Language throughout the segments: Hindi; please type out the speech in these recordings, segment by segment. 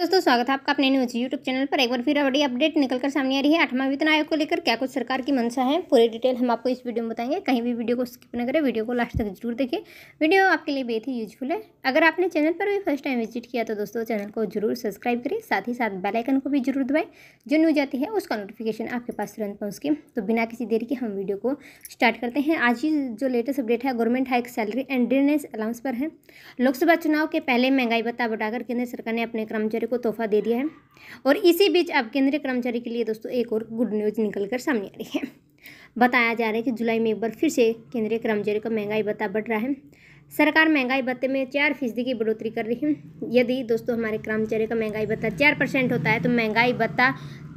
दोस्तों स्वागत है आपका अपने न्यूज यूट्यूब चैनल पर एक बार फिर बड़ी अपडेट निकल कर सामने आ रही है आठवां वेतन आयोग को लेकर क्या कुछ सरकार की मंशा है पूरी डिटेल हम आपको इस वीडियो में बताएंगे कहीं भी वीडियो को स्किप न करें वीडियो को लास्ट तक जरूर देखें वीडियो आपके लिए बेहद ही यूजफुल है अगर आपने चैनल पर भी फर्स्ट टाइम विजिट किया तो दोस्तों चैनल को जरूर सब्सक्राइब करें साथ ही साथ बेलाइकन को भी जरूर दबाएँ जो न्यूज आती है उसका नोटिफिकेशन आपके पास तुरंत पहुँच के तो बिना किसी देरी के हम वीडियो को स्टार्ट करते हैं आज ही जो लेटेस्ट अपडेट है government hike salary and dearness allowance पर है लोकसभा चुनाव के पहले महंगाई भत्ता बढ़ाकर केंद्र सरकार ने अपने कर्मचारी को तोहफा दे दिया है और इसी बीच अब केंद्रीय कर्मचारी के लिए दोस्तों एक और गुड न्यूज़ निकल कर सामने आ रही है बताया जा रहा है कि जुलाई में एक बार फिर से केंद्रीय कर्मचारी का महंगाई भत्ता बढ़ रहा है सरकार महंगाई भत्ते में चार फीसदी की बढ़ोतरी कर रही है यदि दोस्तों हमारे कर्मचारी का महंगाई भत्ता चार परसेंट होता है तो महंगाई भत्ता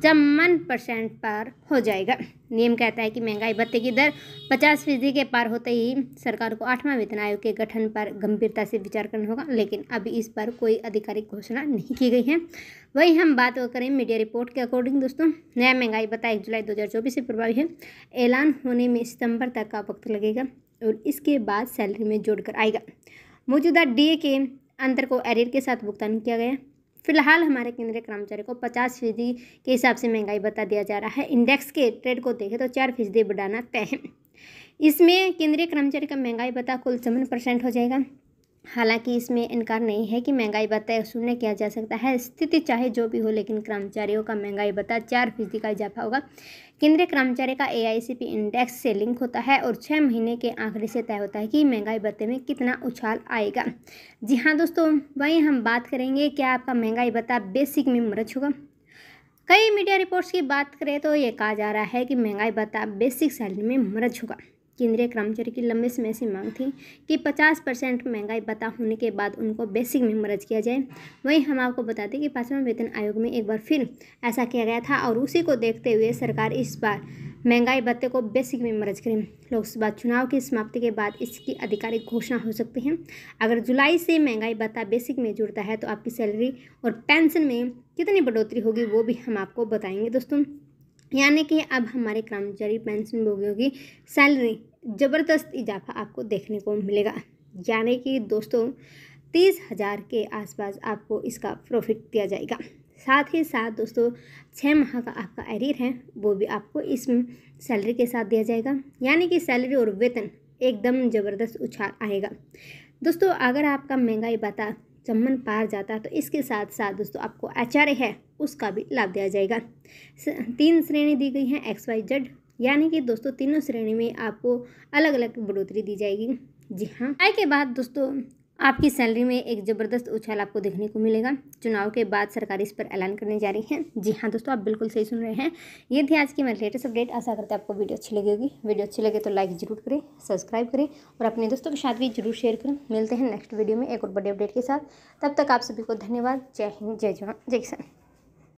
चौवन परसेंट पर हो जाएगा नियम कहता है कि महंगाई भत्ते की दर पचास फीसदी के पार होते ही सरकार को आठवां वेतन आयोग के गठन पर गंभीरता से विचार करना होगा लेकिन अभी इस पर कोई आधिकारिक घोषणा नहीं की गई है वही हम बात करें मीडिया रिपोर्ट के अकॉर्डिंग दोस्तों नया महंगाई भत्ता एक जुलाई दो से प्रभावी है ऐलान होने में सितंबर तक का वक्त लगेगा और इसके बाद सैलरी में जोड़कर आएगा मौजूदा डीए के अंतर को एरियर के साथ भुगतान किया गया फिलहाल हमारे केंद्रीय कर्मचारी को पचास फीसदी के हिसाब से महंगाई बता दिया जा रहा है इंडेक्स के ट्रेड को देखें तो चार फीसदी बढ़ाना तय है इसमें केंद्रीय कर्मचारी का महंगाई बता कुल चौवन परसेंट हो जाएगा हालांकि इसमें इनकार नहीं है कि महंगाई भत्ता शून्य किया जा सकता है स्थिति चाहे जो भी हो लेकिन कर्मचारियों का महंगाई भत्ता चार फीसदी का इजाफा होगा केंद्रीय कर्मचारी का एआईसीपी इंडेक्स से लिंक होता है और छः महीने के आंकड़े से तय होता है कि महंगाई भत्ते में कितना उछाल आएगा जी हाँ दोस्तों वही हम बात करेंगे क्या आपका महंगाई भत्ता बेसिक में मर्ज होगा कई मीडिया रिपोर्ट्स की बात करें तो ये कहा जा रहा है कि महंगाई भत्ता बेसिक सैलरी में मर्ज होगा केंद्रीय कर्मचारी की लंबे समय से मांग थी कि 50 परसेंट महंगाई बता होने के बाद उनको बेसिक में मर्ज किया जाए वहीं हम आपको बताते कि पाँचवा वेतन आयोग में एक बार फिर ऐसा किया गया था और उसी को देखते हुए सरकार इस बार महंगाई भत्ते को बेसिक में मर्ज करें लोकसभा चुनाव की समाप्ति के बाद इसकी आधिकारिक घोषणा हो सकती है अगर जुलाई से महंगाई भत्ता बेसिक में जुड़ता है तो आपकी सैलरी और पेंशन में कितनी बढ़ोतरी होगी वो भी हम आपको बताएंगे दोस्तों यानी कि अब हमारे कर्मचारी पेंशन भोगियों की सैलरी ज़बरदस्त इजाफा आपको देखने को मिलेगा यानी कि दोस्तों तीस हज़ार के आसपास आपको इसका प्रॉफिट दिया जाएगा साथ ही साथ दोस्तों छः माह का आपका एरियर है वो भी आपको इस सैलरी के साथ दिया जाएगा यानी कि सैलरी और वेतन एकदम ज़बरदस्त उछाल आएगा दोस्तों अगर आपका महंगाई बता चम्मन पार जाता तो इसके साथ साथ दोस्तों आपको एच है उसका भी लाभ दिया जाएगा तीन श्रेणी दी गई हैं एक्स वाई जेड यानी कि दोस्तों तीनों श्रेणी में आपको अलग अलग बढ़ोतरी दी जाएगी जी हाँ आय के बाद दोस्तों आपकी सैलरी में एक ज़बरदस्त उछाल आपको देखने को मिलेगा चुनाव के बाद सरकार इस पर ऐलान करने जा रही है जी हाँ दोस्तों आप बिल्कुल सही सुन रहे हैं ये थी आज की मेरी लेटेस्ट अपडेट आशा करते हैं आपको वीडियो अच्छी लगेगी वीडियो अच्छी लगे तो लाइक जरूर करें सब्सक्राइब करें और अपने दोस्तों के साथ भी जरूर शेयर करें मिलते हैं नेक्स्ट वीडियो में एक और बड़े अपडेट के साथ तब तक आप सभी को धन्यवाद जय हिंद जय जवान जय किसान